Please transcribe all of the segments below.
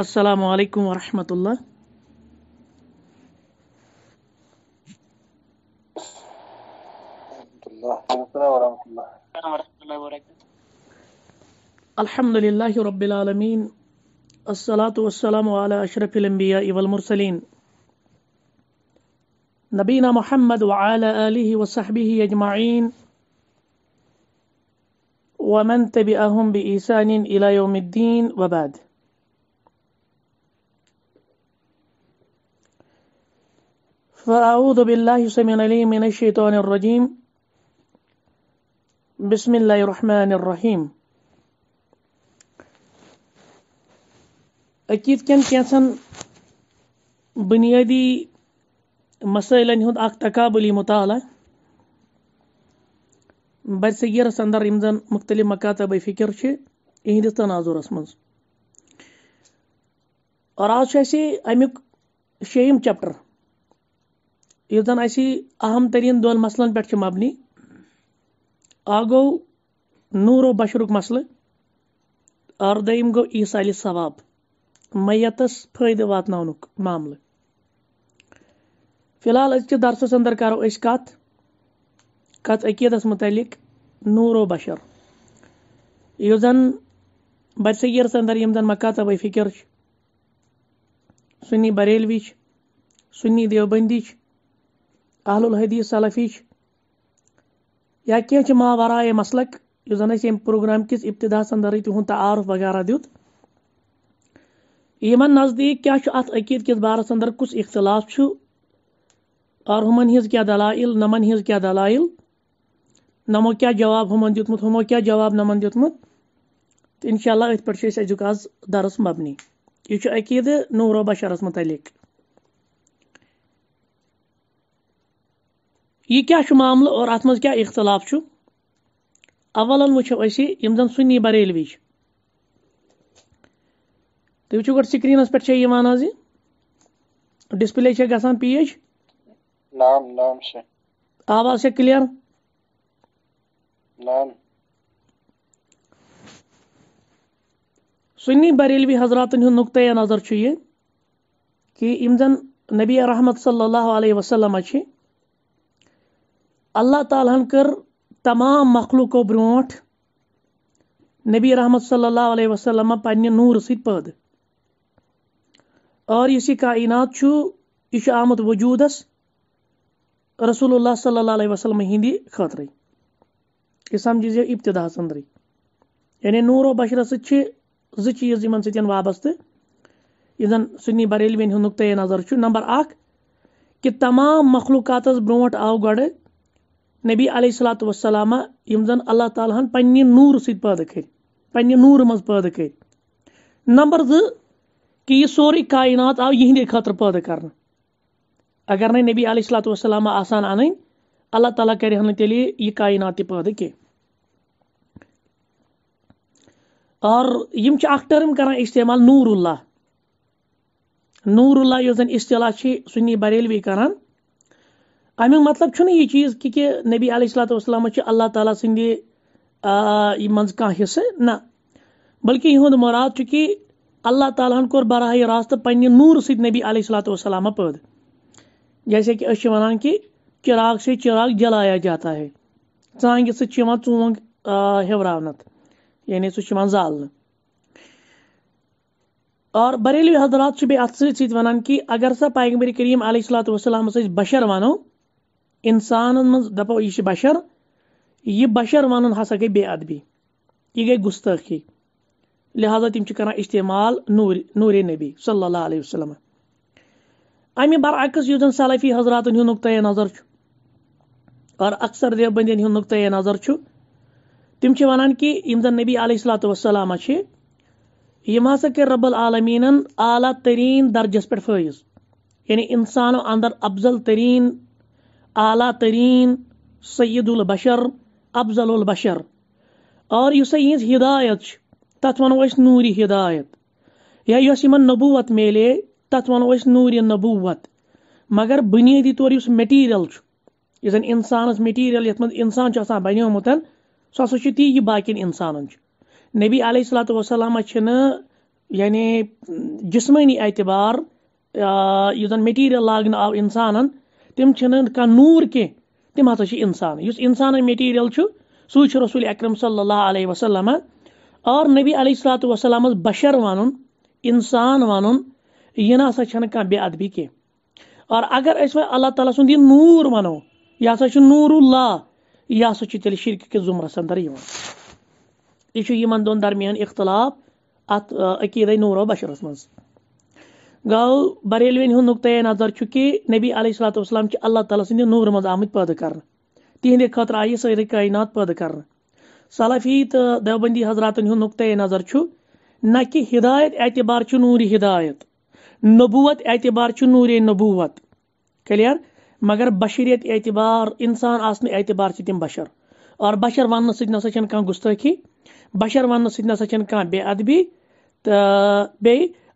السلام عليكم ورحمة الله الحمد لله رب العالمين الصلاة والسلام على أشرف الأنبياء والمرسلين نبينا محمد وعلى آله وصحبه أجمعين ومن تبعهم بإحسان إلى يوم الدين وبعد فاعوذ باللہ سمین علی من الشیطان الرجیم بسم اللہ الرحمن الرحیم عقیدکی بنیدی مسائل ہیں تقابلی مطالعہ برصغیرس اندر یم زن مختلف مکاتب فكر چہند تو تناظرس میں اور آج چھسیہ امیک شیم چپٹر ین اہم ترین دن مسلن مبنی اگو نور و بشرک مسلہٕ اور دم علی ثواب میتس فٲیدٕ واتناونُک معامل فِلحال الحال درسَس درسس کَرو کرو کَتھ کَتھ عقیٖدَس متعلق نور و بشر اس زن بد صغیر اندر یس مکاتہ چھِ سنی بریلوی سنی چھِ اہل الحدیث سلفی یا کھیچ ماہ وا مسلق اس پروگرام کس ابتدا اندر تہ تعارف وغیرہ دیکھ نزدیک کیا عقید کس بارس اندر کس اختلاف اور کیا دلائل نمن کیا دلائل نمو کیا جواب ہون ہمو کیا دُتمت تو انشاء اللہ اتیک آج درس مبنی یہ عقید نور و بشرس متعلق یہ کیا معاملہ اور ات کیا اختلاف اول وچو اسی زن سنی بریلوی تک حض ڈسپلے چھ گا پیچھ آواز کلیئر سنی بریلوی حضراتن نقطۂ نظر یہ کہ یہ زن نبی رحمت صلی اللہ علیہ وسلم اللہ تعالیٰ کر تمام مخلوق و برو نبی رحمت صلی اللہ علیہ وسلم پنہ نور اور کائنات چھو یہ آمت وجودس رسول اللہ صلی اللہ علیہ وسلم ہندی خاطر یہ ابتدا اندر یعنی نور و بشرو سیون ست وابستہ یہ زن سنی بریلوین نقطۂ نظر نمبر کہ تمام مخلوقات برو آو گ نبی علیہ الات وسلامہ یم زن اللہ تعالیٰ پہ نور ست پہ نور مز پمبر کہ یہ سوری کائنات آو یہ خاطر پید کر اگر نئی نبی علیہ الات وسلامہ آن اللہ تعالیٰ کرا نیل یہ کائنات پید کی اور یم اخ ٹرم کار استعمال نور اللہ نور اللہ یوزن اصطلاح سنی بریلوی کران امی مطلب یہ چیز کہ نبی علیہ چھ اللہ تعالیٰ نہ بلکہ اہم مراد کہ اللہ تعالیٰ ہن کور براہ راست پنہ نور نبی علیہ السلامہ پد جیسے کہ ونان کہ چراغ سے چراغ جلایا جاتا ہے ثانگہ ست چونگ ہوران یعنی سالنے اور بریلوی حضرات بیت سنانہ اگر سا پیغمبر کریم علیہ السلام بشر ونو اسان دپو یہ بشر یہ بشر ون ہسا گئی بے ادبی یہ گئی گستی لہذا کران استعمال نور نور نبی صلی اللہ علیہ وسلم امہ برعکس زن حضرات حضراتن نقطۂ نظر اور اور اکثر ہند نقطۂ نظر تمہ کہ یہ زن نبی علیہ السلامہ یہ ہسا کر رب العالمین اعلیٰ ترین درجس پہ فٲیض یعنی اسانو اندر افضل ترین اعلیٰ ترین سید البشر افضل البشر اور اس ہدایت تت اس نوری ہدایت یا نبوت میلے تت اس نور نبوت مگر بنیادی طور اس میٹیرل اسانس میٹیرل یعنی اِنسان بنی مت سا تی یہ باقی انسان نبی علیہ وسلم یعنی جسمانی اعتبار یہ زن میٹیریل لاگن آو انسان تم کہ نور كی تم ہسا انسان چھُ سُے سو رسول اکرم صلی اللہ علیہ وسلم اور نبی علیہ صات وسلم بشر ون انسان ون یہ ہسا چھ کانٛہہ بے ادبی اور اگر اس اللہ نوٗر وَنو نور ہسا یہ نور اللہ یہ ہسا تھیل شركہ كس ظمرس اندر چھُ یہ دۄن درمیان اختلاف ات عقید نور و بشرس م گو بریلوین نقطۂ نظر نبی علیہ صلاحات وسلام کی اللہ تعالیٰ سند نور مز آمت کر تہند خطر آئی سعری کائنات کر سلفی تو دیوبندی حضراتن نقطۂ نظر نہ کہ ہدایت اعتبار نور ہدایت نبوت اعتبار نور نبوت کلیئر مگر بشریت اعتبار انسان اعتبار سے تم بشر اور بشر ون سا چھ گخی بشر ون سا چھ بے ادبی تو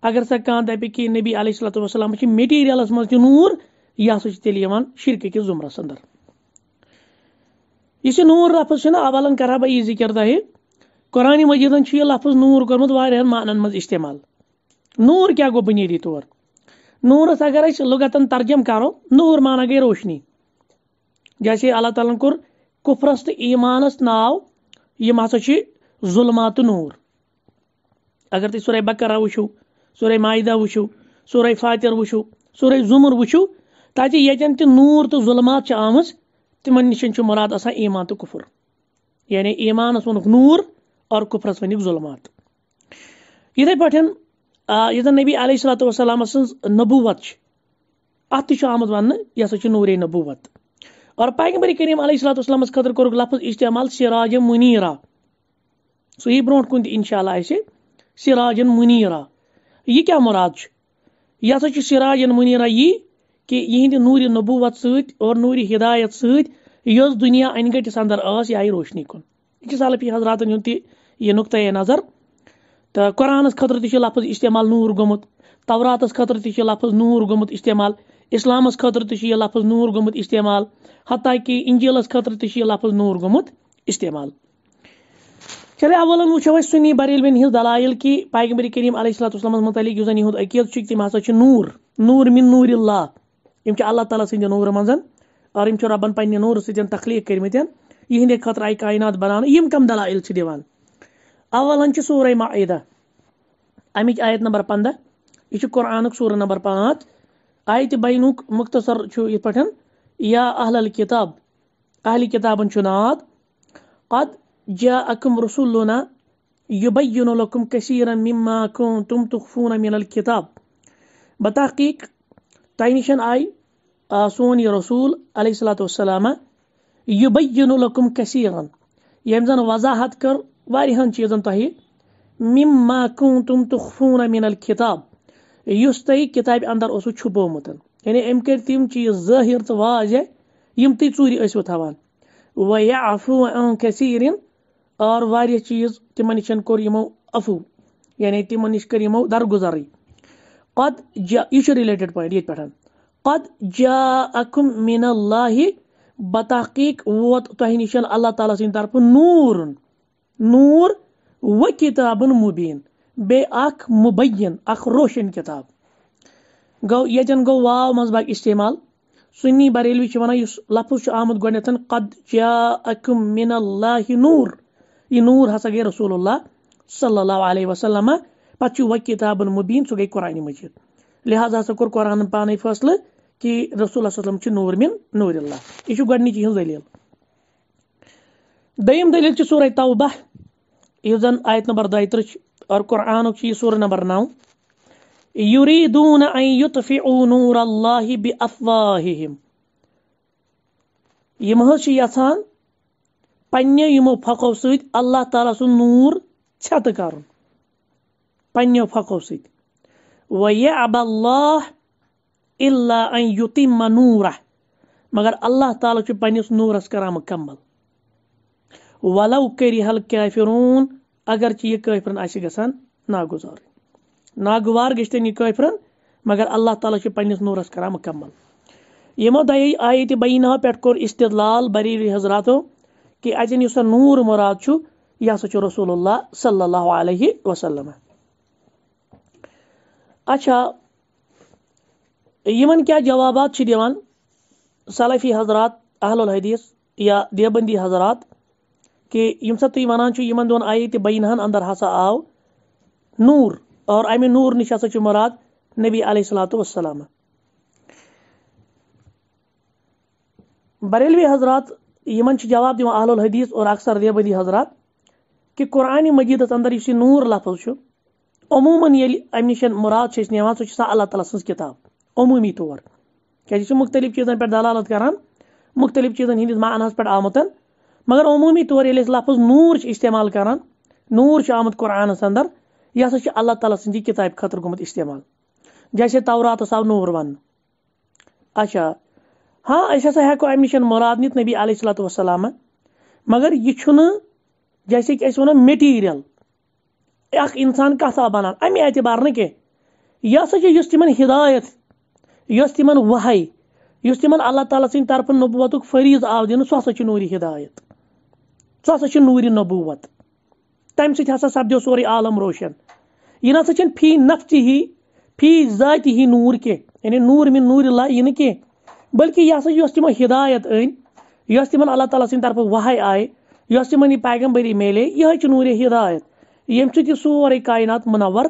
اگر سا کان دائی پہ کہ نبی علیہ صلی وسلام علیہ وسلم چی میٹیریال اسمان چی نور یا سو چی تیلی یوان شرک کی زمرہ سندر اسی نور رفض چینا اولا کرا بھائی ایزی کرتا ہے قرآنی مجیدن چی اللہ حفظ نور کرمد وائر ہے معنی مز استعمال نور کیا گو بنیدی طور نور اگر اس لگتن ترجم کرو نور مانا گئی روشنی جیسے اللہ تعالیٰ کر کفرست ایمان اس ناو یہ محصہ چی ظلمات نور اگر تی سورہ بکرا آوشو سورہ مائدہ وشو سورہ فاتر وشو سور ظمر وتین تہ نور تو ظلمات آمت تمہ نشن مراد ایمان تو کفر یعنی ایمانہ ونک نور اور کفرس ونک ظلمات اتھے پا نبی علیہ صلاۃ وسلام سن نبوت ات تمت ون سا نور نبوت اور پیغمبر کریم علیہ صلاۃ السلام خطر کور لفظ استعمال سراج منیرا سہی برو کن تنشاء اللہ آسہ س سراجم منیرا یہ کیا مراد یہ ہسا سراج یعنی منیرا یہ کہ یہ نور نبوت ست نور ہدایت ست دنیا ان گٹس اندر یہ آئی روشنی کن یہ اکسالفی حضراتن یہ نقطۂ نظر تو قرآن لفظ استعمال نور گت توراتس لفظ نور گومت استعمال اسلامس لفظ نور گومت استعمال حتیٰ کہ انجیلس خطر یہ لفظ نور گومت استعمال چلے اول ونی بریل ون دلائل کہ پیغمبر کریم علیہ متعلق صلیق زن عقیادہ تم ہسے نور نور مين نور اللہ ہم اللہ تعالیٰ سد نور من اور ہم ربن پنہ نور ستین تخلیق کر متین یہدے خاطر آئے قینات بنانے ام کم دلائل دیان اولن سے سورہ معیدہ امچ آیت نمبر پندہ یہ قرآن سورہ نمبر پانچ آیت بایک مختصر يت یا اہل الکت اہل کتابن چھ ناد قد جاءكم رسولنا يبين لكم كثيرا مما كنتم تخفون من الكتاب بتحقيق تاينيشن اي اسوني رسول عليه الصلاه والسلام يبين لكم كثيرا يمزن زن وضاحت کر واریاہن چيزن تهي مما كنتم تخفون من الكتاب يستي كتاب کتاب اندر اوسو متن يعني ام كر تيم چي ظاهر تو واجه يمتي چوري اسو ٲسوٕ ويعفو عن کثیرن اور واہ چیز تم نش کم افو یعنی تمو نش کر درگزر قد جا یہ رلیٹڈ پوائنٹ قد جا اکہ مینہ اللہ بطحق ووت تہ نش اللہ تعالیٰ تعالی سرف نور نور و کتاب ال مبین بہ اھ مبین اھ روشن کتاب گو ین گو وا مذب استعمال سنی بریلوی ونان اس لفظ آمد گتھ قد جا اکہ مینہ اللہ نور یہ نور ہسا گئی رسول اللہ صلی اللہ علیہ وسلم پتہ کتاب المبین سہ گئی قرآن مجید لہٰذا قرآن پانے فیصلہ کہ رسول اللہ وسلم نورمین نور اللہ یہ گڈنچی ہز دلیل دیم دلیل سورہ توبہ یہ زن آیت نمبر دیتر اور قرآن یہ سورہ نمبر نو ان یطفعوا نور اللہ یہ پم ف ست اللہ تعالیٰ تعالی سور چت کر پقو سب اللہ اللہ ان یت منورہ مگر اللہ تعالیٰ تعالی پورس کر مکمل ولو کرل کیفرون اگر چفرنس گھن نا گزار ناگوار گشتن یہ قیفرن مگر اللہ تعالی پنس نورس كران مکمل یمو دی آئی تب بین پہ کو استدلال لال حضراتو کہ اتن سا نور مراد یہ ہسا رسول اللہ صلی اللہ علیہ وسلم اچھا یمن کیا جوابات دیوان سلفی حضرات اہل الحدیث یا دیوبندی حضرات کہ یم یہ سات یمن دون آئی تب بینہن اندر ہسا آو نور اور امہ نور نش ہسا مراد نبی علیہ السلامہ بریلوی حضرات یمن جواب انواب اہل الحدیث اور اکثر دیبدی حضرات کہ قرآن مجیدس اندر یہ نور لفظ عموماً ام نش مراد نا اللہ تعالیٰ کتاب عمومی طور کی مختلف چیزن پہ دلالت کران مختلف چیزن ہندس معنیس پہ آمت مگر عمومی طور لفظ نور استعمال کران نور آمت قرآنس اندر یہ ہسا اللہ تعالیٰ سی کتاب خاطر گومت استعمال جیسے تورات آو نور ون اچھا ہاں اکو اَمہِ نِش مراد نِتھ نبی علیہ صلاح وسلامہ مگر یہ جیسے کہ وَنو میٹیرل ایک انسان کَتھ آو بنانا امت بر نکل یہ سا تم ہدایت یس تمہ یُس تمن اللہ تعالیٰ ہسا سرف نبوتک فریض سُہ ہسا سا نوٗرِ نبوت ہسا سپد سورُے عالم روشن یہ نسا چن فی نفتی ہی فی ذاتی نور یعنی نور من نور لا کینٛہہ بلکہ یہ یس تمو ہدایت این تم اللہ تعالیٰ طرف واحے آئے اس پیغمبری میلے یہ نور ہدایت یم سی سورے کائنات منور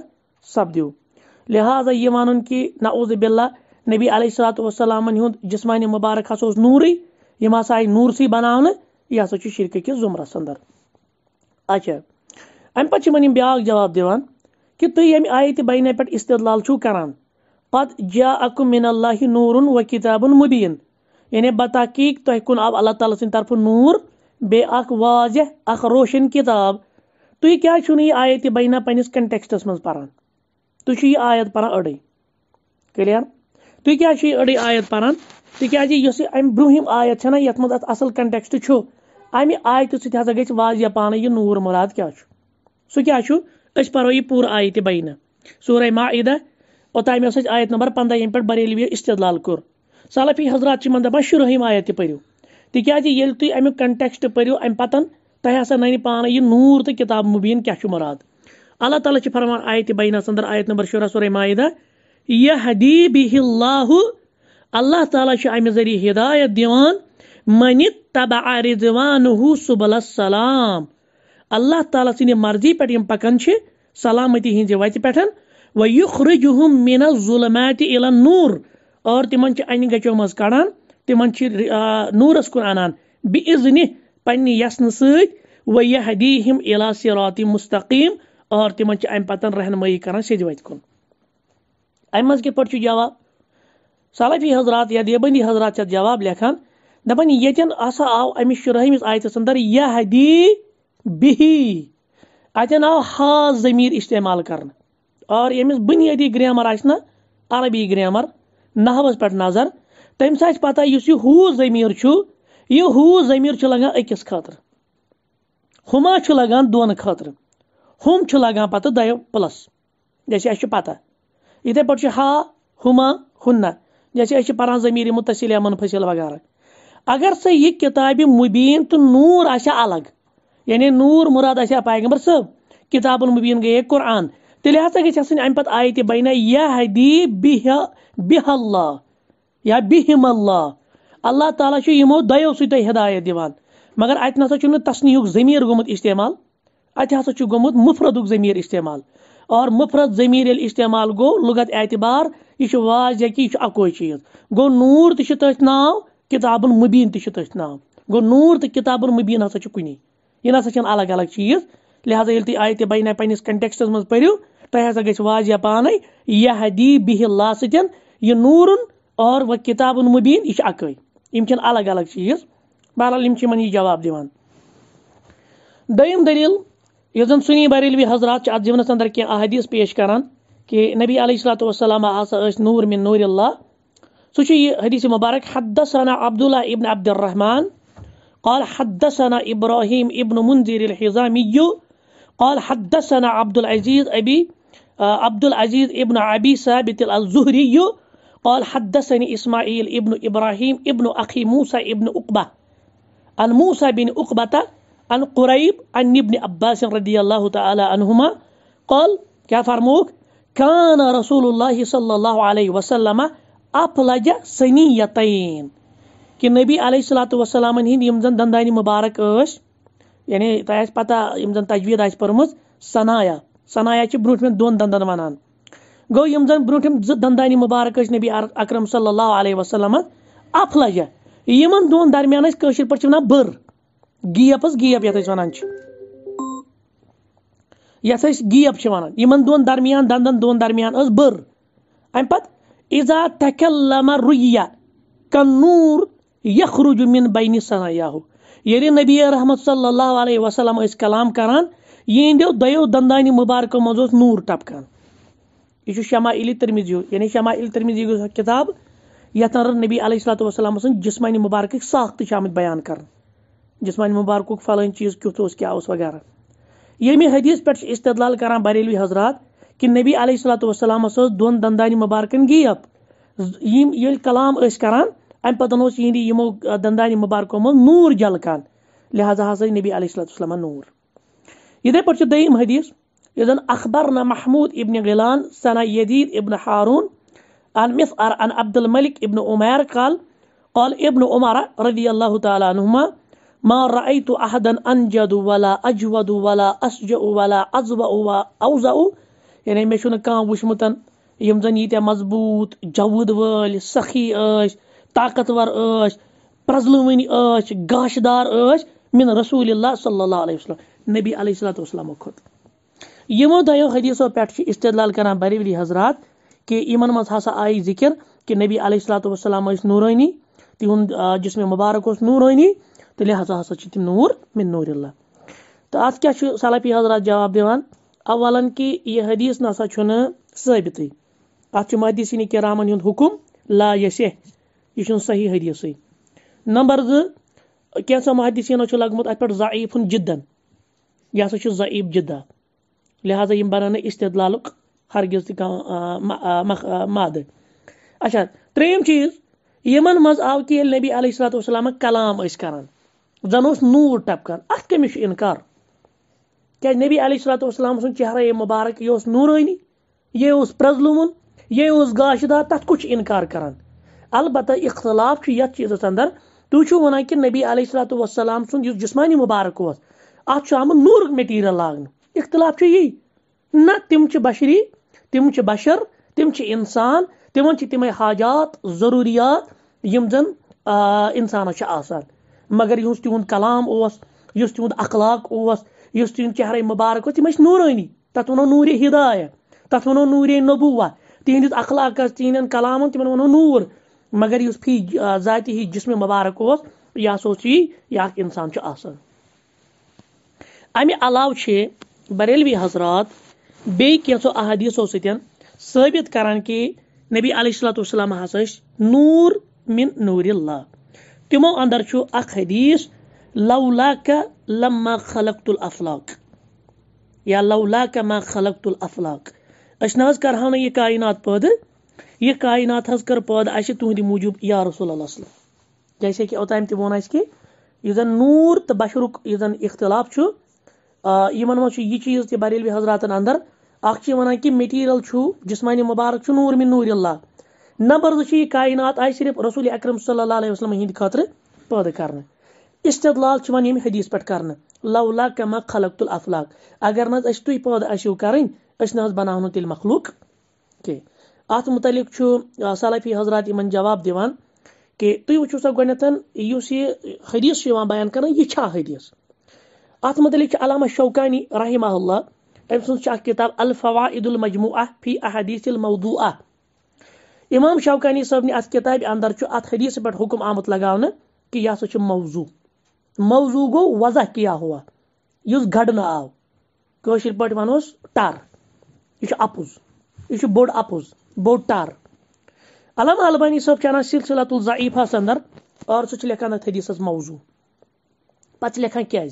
سپدو لہذا یہ ون کہ نعوذ باللہ نبی علیہ صلاح وسلمن جسمانی مبارک ہسا اس نوری یہ ہسا آئی سی بنانہ یہ ہاشہ کس زمرس اندر اچھا ام پتہ یہ بیاایا جواب دہ تم ام آ استدلال چھو کران قد جا اکو من اللہ نور و کتاب مبین یعنی بتحقیق تہ کن آو اللہ تعالیٰ تعالی طرف نور بی واضح اخ روشن کتاب تیز آیت بینہ پنٹیکسٹس مجان ت یہ آیت پڑے خلیئر تھی کی اڑی آیت پہ ام بروم آیت چھنا یتھ من ات اصل کنٹیکسٹ امہ آیتہ ہسا گئی واضح پانے یہ نور مراد کیا سہی پارو یہ پور آیت بینہ سورہ ما اوتام تایم اسج ایت نمبر 15 ایم پٹ بریلوی استدلال کر سلفی حضرات چمن دبا شروع ہیم ایت پریو تے کیا جی یل تی امی کنٹیکسٹ پریو ام پتن تہا س نئی پان یہ نور تے کتاب مبین کیا مراد اللہ تعالیٰ چھ فرمان ایت بین اندر آیت نمبر 16 سورہ مائدہ یہ ہدی اللہ اللہ تعالیٰ چھ ام زری ہدایت دیوان من تبع رضوانہ سبل السلام اللہ تعالیٰ سنی مرضی پٹ ام پکن چھ سلامتی ہن جی وتی و کھ رجحم مینا ظولمات الن نور اور تم انہ گچو مز کڑانا تم نورس کن انان بن یسن ست و یہ دی ہم الا س مستقیم اور تم ام پتن رہنمائی كران سد وت كن ام كت جواب سلفی حضرات یا دیبندی حضرات چھ جواب لیکھان دہ یتن ہسا آو امس شرہمس آیتس اندر یہ بہی اتن آو ضمیر استعمال کرنے اور یمس بنی گرامر عربی گرامر نہوس پہ نظر تمس پتہ اس ہو ذمیر یہ ہو ظمیر لگان اکس خاطر ہوما لگان دم لگان پتہ پلس جیسے اسچ پتہ اتے پہ ہا ہما ہونہ جیسے اے پان زمیر امتح امن فصیل وغیرہ اگر سہ یہ کتاب مبین تو نور آیا الگ یعنی نور مراد پیغمبر صب کتاب مبین گئے قرآن تیلی ہسا گیچ ہسا نیم پت یا بینا یهدی بیہ اللہ یا بیہم اللہ اللہ تعالیٰ چھو یہ مو دائیو سی تی ہدایت دیوان مگر آیت نسا چھو نیم تسنیوک زمیر گمت استعمال آیت ہسا چھو گمت مفردوک استعمال اور مفرد زمیر استعمال گو لگت اعتبار یہ واضح واج یا کی چھو اکوی چیز گو نور تیش تیش ناو کتاب المبین تیش تیش ناو گو نور تی کتاب المبین ہسا چھو کنی یہ نسا چھو الگ الگ چیز لہٰذا ییٚلہِ تُہۍ آیتہِ تھی آئیت بینہ منٛز پٔرِو تۄہہِ ہسا گژھِ واضح پانَے یہ دی بِہِ لا سۭتۍ یہِ نوٗرُن اور وۄنۍ کِتابُن مُبیٖن یہِ چھِ اَکٲے یِم چھِنہٕ الگ الگ چیٖز بہرحال یِم چھِ یہِ جواب دِوان دوٚیِم دٔلیٖل یُس زَن سُنی بریلوی حضرات چھِ اَتھ ضونس اندر کی احادیٖث پیش کران کہِ نبی علیہ صلاتُ السلامہ ہسا ٲسۍ نوٗر مِن نور اللہ سُہ سہی حدیث مبارک حد ثنا عبداللہ ابن عبدالرحمان اور حد ثنا ابراہیم ابن منظیر قال حدثنا عبد العزيز عبدالعزیز عبد العزيز ابن ابی ثابت الزهري قال حدثني سنی ابن ابراہیم ابن اخی موسى ابن اکبا عن موسى بن عن قريب عن ابن عباس رضي الله تعالى عنهما قال کی فرموخ خانہ رسول اللہ صلی اللہ علیہ وسلم اپلج لجہ کہ نبی علیہ والسلام ہند یم زن دندانی مبارک ٲسۍ یعنی تۄہہِ آسہِ پَتہ یِم زَن تجویٖد آسہِ پٔرمٕژ سنایا سنایا چھِ برٛوٗنٛٹھمٮ۪ن دۄن سنائ وَنان گوٚو یِم زَن برٛوٗنٛٹھِم زٕ بروٹم مُبارک ٲسۍ نبی اکرم صلی اللہ علیہ وسلم افلجہ ہم دۄن درمیان ٲسۍ کٲشِر پٲٹھۍ چھِ وَنان بٔر گیپ حظ گیپ یَتھ أسۍ وَنان چھِ یَتھ أسۍ گیپ چھِ وَنان دند دۄن درمیان دۄن درمیان ٲس بٔر اَمہِ پَتہٕ اِزا تھک لما رُیا رنور یخرجوم بینی سنیا یلی نبی رحمت صلی اللہ علیہ وسلم اس کلام کران یہ اندیو دیو دندانی مبارک و مزوز نور ٹپ کران یہ چو شما علی ترمیزیو یعنی شما علی ترمیزیو کتاب یا تن رن نبی علیہ السلام وسلم جسمانی مبارک ایک ساخت شامد بیان کرن جسمانی مبارک ایک فالان چیز کیوں تو اس کے آوس وگارا یہ میں حدیث پر استدلال کران بریلوی حضرات کہ نبی علیہ السلام وسلم دون دندانی مبارکن گیپ اب یہ کلام اس کران أم بدنو اوس يمو دنداني مباركو من نور جل كان لهذا هذا النبي عليه الصلاة والسلام نوٗر يدي پٲٹھۍ دائم حديث يدن أخبرنا محموٗد ابن غلان سنة يديد ابن حارون عن مثار عن عبد الملك ابن عمر قال قال ابن عمر رضي الله تعالى عنهما ما رأيت أحدا أنجد ولا أجود ولا أسجأ ولا أزبع وأوزع يعني مشون كان وشمتن يمزن يتا زَن مضبوٗط جوُد والسخي أش طاقتور ٲسۍ پرٛزلوٕنۍ ٲسۍ گاشہٕ دار ٲسۍ مِن رسول اللہ صلی اللہ علیہ وسلم نبی علیہ السلط وسلم کھۄتہٕ یِمو دۄیو حدیٖثو پٮ۪ٹھ چھِ اِستدلال کَران بریولی حضرات کہِ یِمَن منٛز ہسا آیہِ ذِکِر کہِ نبی علیہ السلاتُ وسلام ٲسۍ نوٗرٲنی تِہُنٛد جِسمِ مُبارک اوس نوٗرٲنی تہٕ لِہذا ہسا چھِ تِم نوٗر مِن نوٗر اللہ تہٕ اَتھ کیٛاہ چھُ صلفی حضرات جواب دِوان اولن کہِ یہِ حدیٖث نہ سا چھُنہٕ ثٲبتٕے اَتھ چھُ مدیٖسی کِرامَن ہُنٛد حُکُم لا یسے یہ صحیح حدیثی نمبر زین مہدسینہ لوگ مت ات جِدَن یہِ ہسا چھُ یہ سا چھب یِم لہذا یہ بنانے استدلالک تہِ کانٛہہ مادٕ اچھا تریم چیز یہ مز آو ییٚلہِ نبی علیہ صلات و السلام کلام عسان زن نور ٹپکان چھُ اِنکار انکار نبی علیہ سُنٛد و مُبارک یہِ اوس مبارک یہ اس نورانی یہ اس گاشہِ یہ اس کُس تک اِنکار کر البتہ اختلاف چھو یت چیز اندر تو چھو ونا کہ نبی علیہ وسلام سن جس جسمانی مبارک ہوت آت چھو آمن نور میٹیر اللہ اختلاف چھو یہی نا تم چھو بشری تم چھو بشر تم چھو انسان تم چھو تم چھو حاجات ضروریات یمزن انسان چھو آسان مگر یوں اس تیون کلام اوس یوں اس تیون اقلاق اوس یوں اس تیون چہرہ مبارک ہوت تمہش نور اینی تتونو نور ہدایہ تتونو نور نبوہ تینیت اخلاق تینین کلامن تینین نور مگر اس فی ذاتی ہی جسم مبارک اس یہ سوچی یا انسان آسان امہ علاوہ بریلوی حضرات بی کینسو احادیثو سو ثابت کران کہ نبی علیہ السلام ہس نور من نور اللہ تمو اندر چھو اخ حدیث لولا لما خلقت الافلاق یا لولا ما خلقت الافلاق اشنواز کرہانا یہ کائنات پودھ یہ کائنات حض کر پود آشی تہندی موجوب یا رسول اللہ وسلم جیسے کہ اوتام تہ وون اسہ کہ نور تو بشرک یہ زن اختلاف چھ یمن من یہ چیز تہ بریلوی حضراتن اندر اخ ون کہ مٹیریل چھ جسمانی مبارک چھ نور من نور اللہ نمبر زہ یہ کائنات آئی صرف رسول اکرم صلی اللہ علیہ وسلم ہند خاطر پود کر استدلال ون یم حدیث پہ کر لولا کما خلق تل افلاق اگر نظ تہ پود اشو کریں اس نظ بناو تیل مخلوق کی ات متعلق سلفی حضرات یہ جواب کہ تھی وچو سا گڈنیت اس حدیث بیان کر یہ چھا حدیث ات متعلق علامہ شوکانی رحمہ اللہ ام کتاب الفوائد المجموعہ فی احادیث الموضوعہ امام شوکانی صاحب نے ات کتاب اندر ات حدیث حکم آمد لگا کہ یہ سا موضوع موضوع گو وضع کیا ہوا اس گھڑنا آو کوش پای ونوس ٹر یہ اپوز یہ بوڑھ اپوز بوٚڑ ٹار علامہ البانی چھِ اَنان اہم الضعیٖفَس ادر اور سر لکھان حدیث موضوع پتہ لکھا كیا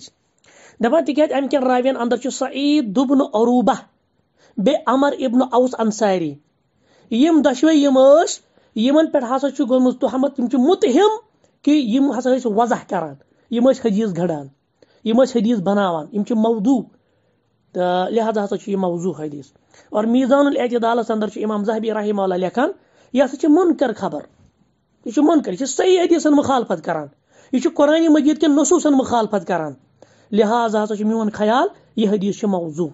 دپان تاز امک راوین اندر سعید دبن عروبہ اَمر ابن اوس گوٚمُت دشوے پہ چھِ مُتہِم کہِ یِم ہسا ٲسۍ وضاح یِم حدیث حدیٖث حدیث یِم چھِ مودو تہٕ لہذا ہسا یہ موضوع حدیث اور میزان چھُ اندر امام رحمہ اللہ علیہ یہِ یہ چھِ کر خبر یہ یہِ یہ صحیح حدیث مخالفت یہِ یہ قرآن مجیٖد کٮ۪ن نصوص مخالفت کران لہٰ ہسا میون یہِ یہ حدیث موضوع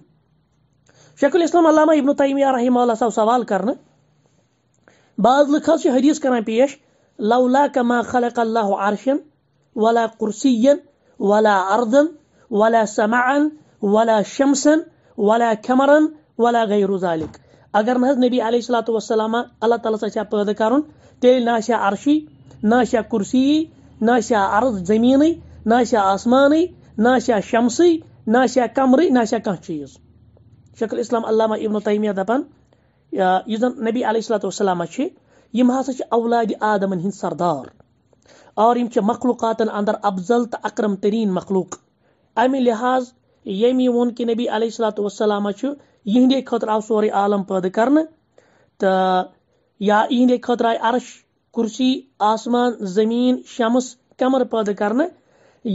شیخ الاسلام اللہ ابن المیہ رحمہ اللہ صاحب سوال کرنہٕ بعض چھِ حدیث کران پیش لولا کما خلق اللہ عرشن ولا و ولا اردن ولا سما ولا شمسا ولا كمرا ولا غير ذلك اگر نہ نبی علیہ الصلوۃ والسلام اللہ تعالی سا چھا پٲدٕ کرُن تیٚلہِ نہ چھا عرشی نہ چھا کُرسی نہ چھا عرض زٔمیٖنٕے نہ چھا آسمانٕے نہ چھا شمسٕے نہ چھا کمرٕے نہ چھا کانٛہہ چیٖز شیخ الاسلام علامہ ابن تیمیہ دپان یُس زن نبی علیہ الصلاتُ وسلامہ چھِ یِم ہسا چھِ اولادِ آدمن ہٕنٛدۍ سردار اور یِم چھِ مخلوقاتن انٛدر افضل تہٕ اکرم تریٖن مخلوق اَمہِ لحاظ یم وون کہ نبی علیہ والسلام یہند خطر آو سوری عالم پید یہند خطر آئی عرش کرسی آسمان زمین شمس کمر پد کرن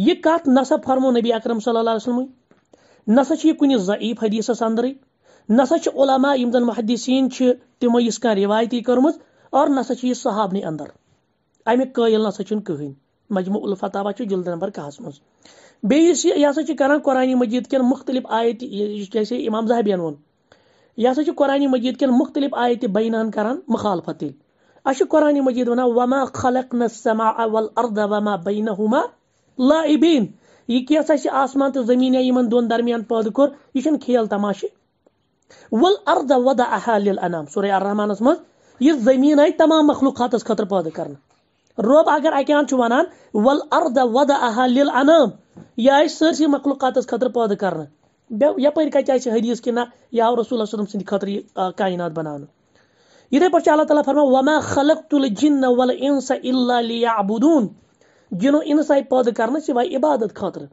یہ کت نسا فرمو نبی اکرم صلی اللہ علیہ وسلم نسا ضعیف حدیثس اندر نسا علماء یم زن محدثین تمو اس کا روایتی کرم اور نسا یہ صاحبن اندر امی قیل نسا کہیں الفتاوہ چھ جلد نمبر کہس مز بیس یہ سا قران مجید مختلف آیت جیسے امام زاہبین ہسا قرآن مجید مختلف آیت بین مخالفت اسچانی مجید وا وما خلق نما وردا وما بینا لا ابین یہ کیسا یہ آسمان تو زمین دون درمیان پدہ کور یہ کھیل تماشہ ول اردا ودا احا ل سورے ارحمانہ مسین آئی تمام مخلوقات خطر پہ روب اگر اقاند ول اردا ود احا ل یہ آئی سرس مخلقات خطر یپر کرپر حدیث کہ نہ یہ آو رسول اللہ سند خطر یہ کائنات بنانا یتھے پہ اللہ تعالیٰ فرما وما خلق الجن والانس الا الہ ابون جن و اِنسا پیدے کرنا سوائے عبادت خاطر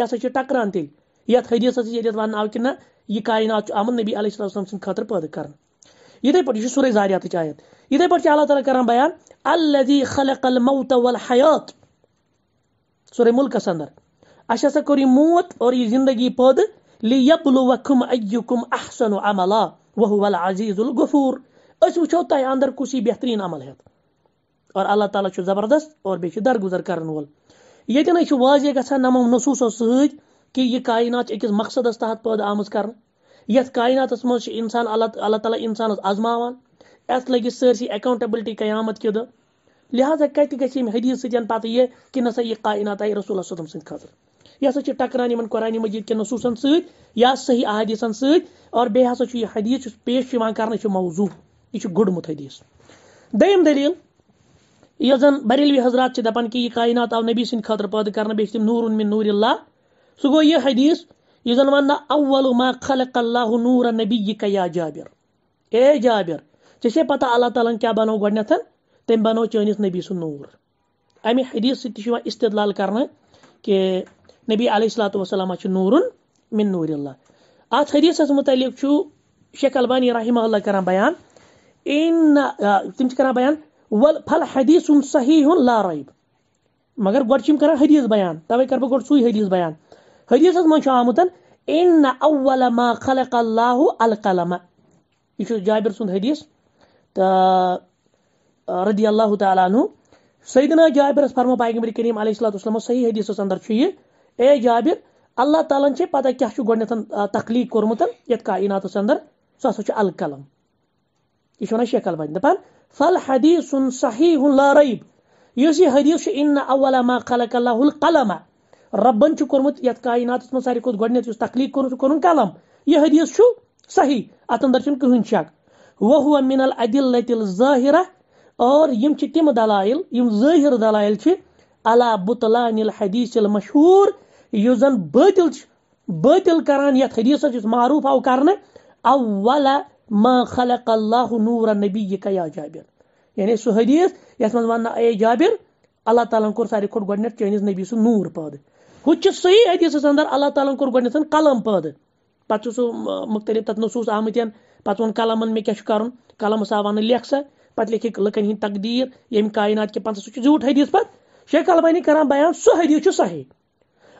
یہ ہسا ٹکران تیل یھ حدیث ون آو کہ نہ یہ کائنات امن نبی علیہ السلام سند اللہ وسلم سطر یتھے پہ یہ سورہ زاریات آیت یتھے پہ اللہ تعالیٰ کران بیان اللہدی خلق الموت والحیات سورہ ملکس اندر اَسہِ ہسا کوٚر یہِ موت اور یہِ زندگی پٲدٕ لیبلوکھم ایکم احسن عملا وہو العزیز الغفور أسۍ وٕچھو تۄہہِ اندر کُس یی بہتریٖن عمل ہیٚتھ اور اللہ تعالیٰ چھُ زبردست اور بیٚیہِ چھُ درگُزر کرن وول ییٚتٮ۪ن حظ چھُ واضح گژھان نَمو نصوٗصو سۭتۍ کہِ یہِ کاینات چھِ أکِس مقصدس تحت پٲدٕ آمٕژ کرنہٕ یَتھ کایناتس منٛز چھُ اِنسان اللہ اللہ تعالیٰ اِنسانس آزماوان اَتھ لٔگِس سٲرسٕے اٮ۪کاونٹبلٹی قیامت کہِ دۄہ لہٰذا کَتہِ گژھِ ییٚمہِ حدیٖث سۭتۍ پَتہٕ یہِ کہِ نہ سا یہِ کاینات آیہِ رسول صٲب سٕنٛدِ خٲطرٕ یہ ساران ان قرآن مجید کسوصن ستحیح اور بیٚیہِ ہسا حدیث پیش یہ کرنے موضوع یہ حدیٖث دوٚیِم دٔلیٖل دلیل زن بریلوی حضرات دپان کہِ یہ کائنات آو نبی پٲدٕ خاطر بیٚیہِ چھِ تِم نور المن نور اللہ گوٚو گو حدیث یہ زن ون اول ما خلق اللہ نوٗر نبی یہِ کیا جابر اے جابر چھے پتہ اللہ تعالیٰ کیا بنوو گھت تٔمۍ بنوو چٲنِس نبی تہِ نور یِوان حدیث کرنہٕ کہِ نبی علیہ الصلات وسلام نور من نور الله ات حدیثس متعلق شیخ البانی رحمه الله كرام بيان ان تمشي كرام بيان والحال حديث صحيح لا ريب مگر گۄڈٕ چھِ کران حدیث بیان توے کر بہٕ گۄڈٕ سُے حدیث بیان حدیثس منٛز چھُ آمُت ان اول ما خلق الله القلم یہ چھُ جابر سُنٛد حدیث تہٕ رضی اللہ تعالیٰ عنہ سیدنا جابرس فرمو پیغمبر کریٖم علیہ الصلاتُ وسلمو صحیح حدیثس اندر چھُ یہِ اے جابر اللہ تعالیٰ ہے پتہ کیا گونیتھ تخلیق کورمت کاات ہسا چھُ القلم یہ ونان شیخ البانی دپان فل حدیث صحیح لا ہن یُس یہِ حدیث چھُ اول ما خلق اللہ القلم ربن چھُ کوٚرمُت کت کاات من سارے كو گونیت اس تخلیق كو کوٚرُن قلم یہ حدیث صحیح اتھ اندر چھُنہٕ کٕہٕنۍ شک و من الدل ظاہرہ اور یِم یِم چھِ تِم دلایل ظٲہر دلایل چھِ ظاہر دلائل الحدیث المشہوٗر اس زن باطل باطل کران حدیثس معروف معروٗف آو کرنہٕ اولا ما اللہ نورہ نبی یہِ کیا جابر یعنی سو حدیث یَتھ منٛز وَننہٕ اے جابر اللہ تعالیٰ کوٚر ساروی کھۄتہٕ گۄڈٕنٮ۪تھ چٲنِس نبی نوٗر نور ہُتہِ ہو صحیح حدیٖثَس اندر اللہ تعالیٰ کوٚر گۄڈٕنٮ۪تھ قلم پَتہٕ ووٚن قلمَن مےٚ کیٛاہ چھُ کَرُن قلمَس آو کیا لیکھ سا پہ لُکَن لکن تقدیٖر تقدیر یم کائنات کے سُہ چھُ زیوٗٹھ حدیث پَتہٕ شیخ البانی کران حدیٖث حدیث صحیح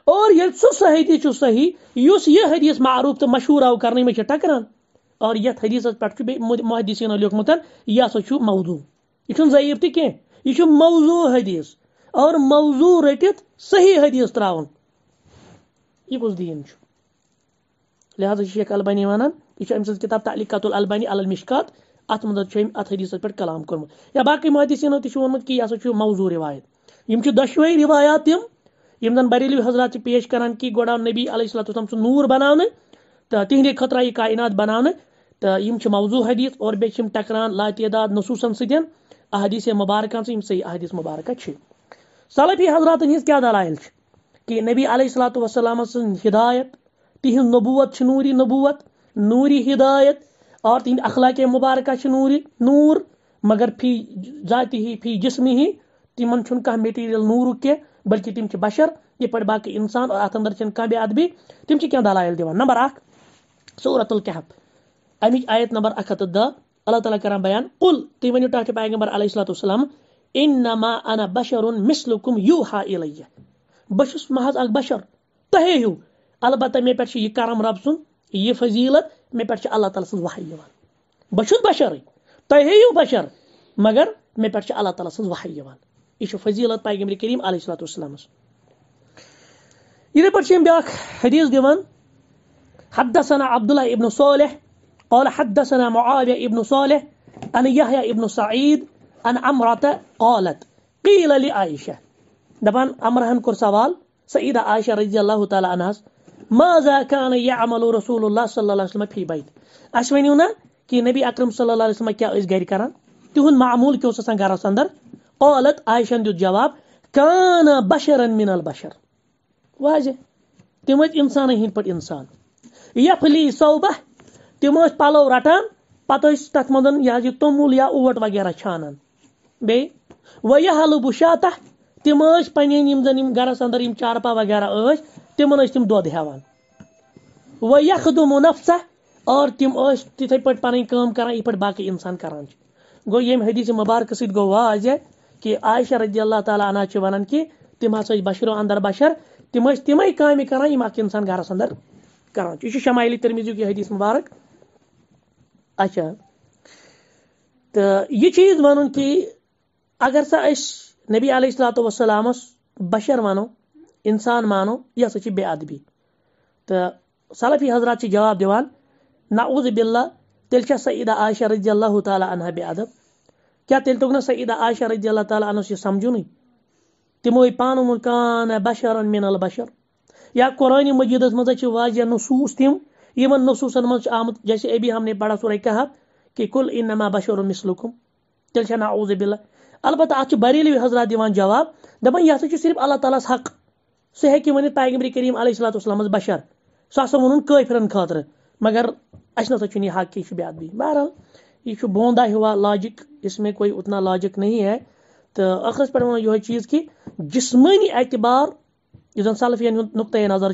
اور یہ سو سو حدیث چھو سہی یہ سو حدیث معروف تو مشہور آو کرنے میں چھتا کرن اور یہ حدیث اس پٹھ چھو بے محدیثی نا لیوک مطل یہ سو چھو موضوع یہ چھو زیب تھی کہیں یہ موضوع حدیث اور موضوع رہتیت صحیح حدیث تراؤن یہ کس دین چھو لہذا چھو ایک البانی وانا یہ چھو امسیز کتاب تعلیقات الالبانی علی المشکات ات مدد چھو ام ات حدیث اس پٹھ کلام کرن یا باقی محدیثی نا تھی چھو ان مطل کی یہ سو چھو موضوع روایت یہ چھو دشوئی روایات تیم یم زن بریلو حضرات پیش کر گڑ آو نبی علیہ السلام وسم نور بناونے تو تہ خطرہ یہ کائنات بنانے تو موضوع حدیث اور بیے ٹکران لاتعداد نصوصن ستن احادیث مبارکہ یم سی احادیث مبارکہ سلفی حضراتن ہن کیا دلائل کہ نبی علیہ اللات وسلام ہدایت تہد نبوت نوری نبوت نوری ہدایت اور تہد اخلاق مبارکہ نوری نور مگر فی ذاتی فی جسمی ہی تمہیں میٹیریل نورک کی بلکہ تم بشر یہ پہ باقی انسان اور اتر کھانے ادبی تم کی دلائل دیوان نمبر اخ صورت القحب امی آیت نمبر اکھ ہت دہ اللہ تعالیٰ کر بیان کل تھی ورنہ ٹاٹ پیغمبر علیہ السلۃ السلام انما انا بشر مثلکم یوحا یو ہا الیہ محض اخ بشر تہے ہو البتہ مے پہ یہ کرم رب سن یہ فضیلت مے پہ اللہ تعالیٰ سن وحی بشر بشر تہے ہو بشر مگر مے پہ اللہ تعالیٰ سن وحی یہ فضیلت پیغمبر کریم علیہ السلام بایاق حدیث دان حب سنہ عبد اللہ ابن حدثنا حدیہ ابن صالح الصلی البن سعید این امرات علت قیل علی عائشہ دپان امراہن کور سوال سہ عیدہ عائشہ رضی اللہ تعالیٰ عنا ماضا یہ ام الر رسول اللہ صلی اللہ علمہ فی بد اینہ نبی اکرم صلی اللہ علیہ وسلم کیا گر کر تہ معمول کی گرس اندر قالت عائشن دیت جواب کانا بشرن من البشر واضح تم انسان ہند پہ انسان یفلی صوبہ تم پلو رٹان پتہ تک مند یہ حج یہ یا اوٹ وغیرہ چھانن بیٚیہِ ویہ حلب شاتا تم ٲسۍ پنٕنٮ۪ن یِم زن گرس اندر چارپا وغیرہ ٲسۍ تِمن ٲسۍ تِم دۄد ہیٚوان ویکھ دُمو نفسا اور تم ٲسۍ تِتھٕے پٲٹھۍ پنٕنۍ کٲم کران یِتھ پٲٹھۍ باقٕے انسان کران چھِ گوٚو ییٚمہِ حدیٖث مُبارکہٕ سۭتۍ گوٚو واضح کہ عائشہ رضی اللہ تعالیٰ عنہ کہ تم ہسا بشرو ادر بشر تم تمے کامہ کرسان گرس اندر کران شمائلی ترمیم کی حدیث مبارک اچھا تو یہ چیز وہ اگر سا اس نبی علیہ الات وسلامس بشر وو انسان مانو یہ ہسا چی بے ادبی تو سلفی حضرات جواب نعوذ باللہ تیل سہ ایدا عائشہ رضی اللہ تعالیٰ عنہ بے ادب کیا رضی اللہ تعالیٰ عنہ یہ سمجھن تمہیں پانی ووٚن کان بشر الم البشر یا قرآن مجیدس مزہ واضح نصوس تم یِمن نصوصن منٛز چھُ آمُت جیسے ابی ہم نے پڑھا سورے کہا کہ کل عنما بشر امسلحم تیٚلہِ چھا نا اوزِ بِلہ البتہ چھِ بریلوی حضرات دِوان جواب دپان چھُ صرف اللہ تعالیٰ تعالیس حق سُہ ہیٚکہِ ؤنِتھ ہیغمری کریم علیہ السلام بشر سُہ ہسا ووٚنُن قفرن خٲطرٕ مگر چھُنہٕ یہِ حق کہِ کی بات دی بہرحال یہ بوندا ہوا لاجک اس میں کوئی اتنا لاجک نہیں ہے تو اخرس پہ یہ چیز کہ جسمانی اعتبار یہ زن سلفین یعنی نقطۂ نظر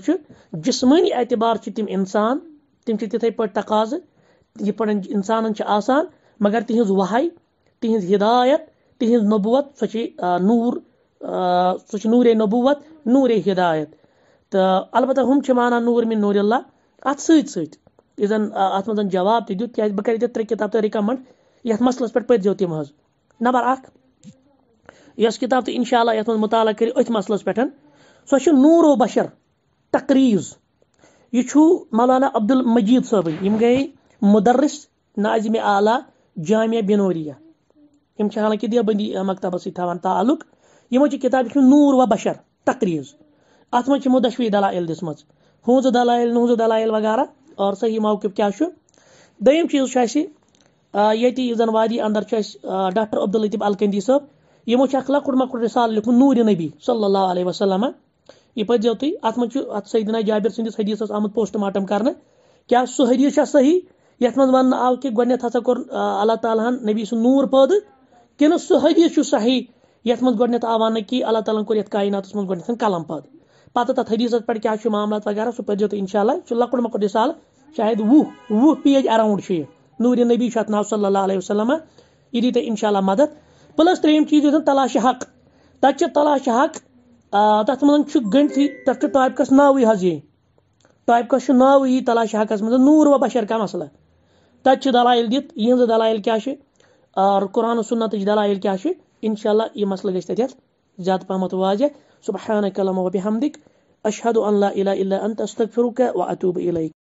جسمانی اعتبار تم انسان تم تھی پی تقاض یہ پہ آسان مگر تہن وائی تہذ ہدایت تہذ نبوت سی نور س نور نبوت نور ہدایت تو البتہ ہم مانا نور من نور اللہ ات ست ست ات من جواب دیکھ بہت تر کتاب رکمنڈ یتھ مسلس پیو تم نمبر اخ کتاب شاء اللہ من مطالعہ کر اتھ مسلس سو نور و بشر تقریز یہ مولانا عبد المجید صبح ہم گئی مدرس ناظم اعلیٰ جامعہ بنوریہ ہم حالانکہ دیہ بندی سی تھوان تعلق ہم کتاب یہ نور و بشر تقریز ات مدشوی دلائل دس مز دونز دلائل نوز دلائل وغیرہ اور صحیح موقف کیا دیم چیز یعنی یہ زن وادی اندر اہ ڈاکٹر عبد الطیب القندی صبح ہم لک رسال لوکمت نور نبی صلی اللہ علیہ وسلم یہ پتو تی ات منتھ ات سعیدینہ جابر سندس حدیث آمت پوسٹ مارٹم کر سو حدیث صحیح یع من و آو کہ گڈا اللہ تعالیٰ نبی سن نور پیدے کن سہ حدیث صحیح من گونیت آوانہ کہ اللہ تعالیٰ کور قائنات من گونی قلم پد پتہ پیٹھ کیا پہ معاملات وغیرہ تھی انشاء اللہ یہ لکٹ مکٹ رسال شاید وہ وہ پیج اراؤنڈ یہ نور نبی ات نا صلی اللہ علیہ وسلم یہ انشاء اللہ مدد پلس تریم چیز تلاش حق تت تلاش حق تتھ منچ گنتھ تر ٹاپکس ناوی حض یہ ٹاپکس ناوی تلاش حقس من نور و بشر کا مسئلہ تت دلائل دت یہ دلائل کیا اور قرآن سنت دلائل کیا انشاء اللہ یہ مسلے گ زیادٕ پہمتھ سبحانك اللهم وبحمدك أشهد أن لا إله الا انت أستغفرك وأتوب إليك